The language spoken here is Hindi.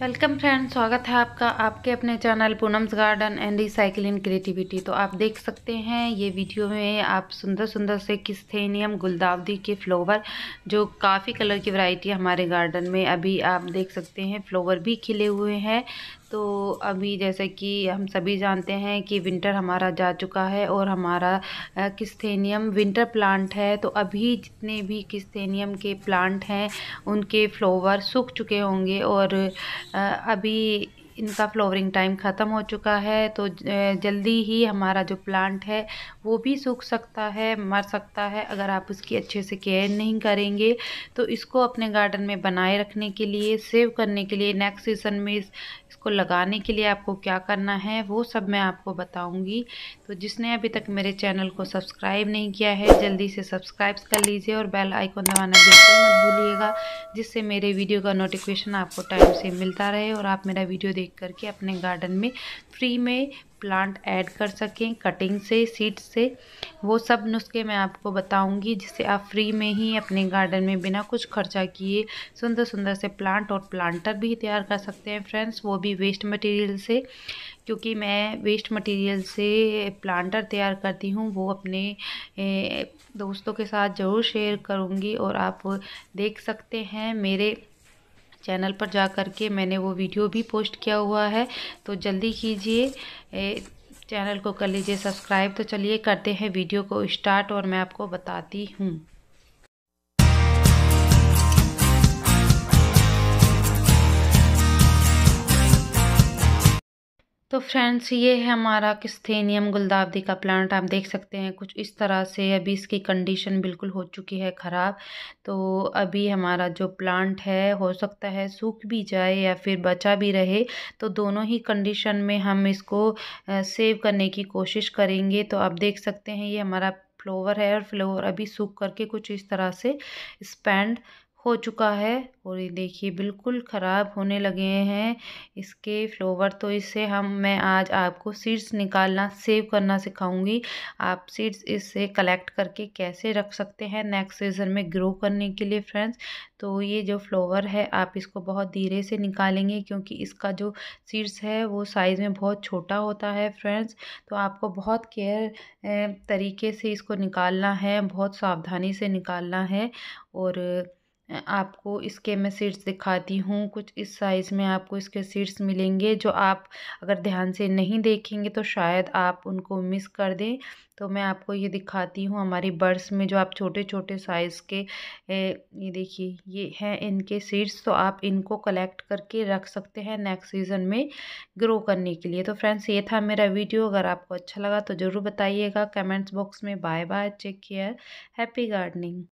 वेलकम फ्रेंड स्वागत है आपका आपके अपने channel Poonam's garden and recycling creativity तो आप देख सकते हैं ये वीडियो में आप सुंदर सुंदर से किस्थेनियम गुलदावदी के फ्लोवर जो काफ़ी कलर की वैरायटी हमारे गार्डन में अभी आप देख सकते हैं फ्लोवर भी खिले हुए हैं तो अभी जैसे कि हम सभी जानते हैं कि विंटर हमारा जा चुका है और हमारा किस्थेनियम विंटर प्लांट है तो अभी जितने भी किस्थेनियम के प्लांट हैं उनके फ्लोवर सूख चुके होंगे और अभी इनका फ्लोवरिंग टाइम ख़त्म हो चुका है तो जल्दी ही हमारा जो प्लांट है वो भी सूख सकता है मर सकता है अगर आप उसकी अच्छे से केयर नहीं करेंगे तो इसको अपने गार्डन में बनाए रखने के लिए सेव करने के लिए नेक्स्ट सीज़न में इसको लगाने के लिए आपको क्या करना है वो सब मैं आपको बताऊँगी तो जिसने अभी तक मेरे चैनल को सब्सक्राइब नहीं किया है जल्दी से सब्सक्राइब कर लीजिए और बेल आइकॉन दबाना बिल्कुल मत भूलिएगा जिससे मेरे वीडियो का नोटिफिकेशन आपको टाइम से मिलता रहे और आप मेरा वीडियो देख देख करके अपने गार्डन में फ्री में प्लांट ऐड कर सकें कटिंग से सीड से वो सब नुस्खे मैं आपको बताऊंगी जिससे आप फ्री में ही अपने गार्डन में बिना कुछ खर्चा किए सुंदर सुंदर से प्लांट और प्लांटर भी तैयार कर सकते हैं फ्रेंड्स वो भी वेस्ट मटेरियल से क्योंकि मैं वेस्ट मटेरियल से प्लांटर तैयार करती हूँ वो अपने दोस्तों के साथ ज़रूर शेयर करूँगी और आप देख सकते हैं मेरे चैनल पर जा कर के मैंने वो वीडियो भी पोस्ट किया हुआ है तो जल्दी कीजिए चैनल को कर लीजिए सब्सक्राइब तो चलिए करते हैं वीडियो को स्टार्ट और मैं आपको बताती हूँ तो फ्रेंड्स ये है हमारा किस्थेनियम गुलदावदी का प्लांट आप देख सकते हैं कुछ इस तरह से अभी इसकी कंडीशन बिल्कुल हो चुकी है ख़राब तो अभी हमारा जो प्लांट है हो सकता है सूख भी जाए या फिर बचा भी रहे तो दोनों ही कंडीशन में हम इसको सेव करने की कोशिश करेंगे तो आप देख सकते हैं ये हमारा फ्लोवर है और फ्लोवर अभी सूख करके कुछ इस तरह से स्पैंड हो चुका है और ये देखिए बिल्कुल ख़राब होने लगे हैं इसके फ्लोवर तो इससे हम मैं आज आपको सीड्स निकालना सेव करना सिखाऊंगी आप सीड्स इससे कलेक्ट करके कैसे रख सकते हैं नेक्स्ट सीज़न में ग्रो करने के लिए फ्रेंड्स तो ये जो फ्लोवर है आप इसको बहुत धीरे से निकालेंगे क्योंकि इसका जो सीड्स है वो साइज़ में बहुत छोटा होता है फ्रेंड्स तो आपको बहुत केयर तरीके से इसको निकालना है बहुत सावधानी से निकालना है और आपको इसके मैं सीड्स दिखाती हूँ कुछ इस साइज़ में आपको इसके सीड्स मिलेंगे जो आप अगर ध्यान से नहीं देखेंगे तो शायद आप उनको मिस कर दें तो मैं आपको ये दिखाती हूँ हमारी बर्ड्स में जो आप छोटे छोटे साइज़ के ये देखिए ये हैं इनके सीड्स तो आप इनको कलेक्ट करके रख सकते हैं नेक्स्ट सीज़न में ग्रो करने के लिए तो फ्रेंड्स ये था मेरा वीडियो अगर आपको अच्छा लगा तो ज़रूर बताइएगा कमेंट्स बॉक्स में bye bye take care happy gardening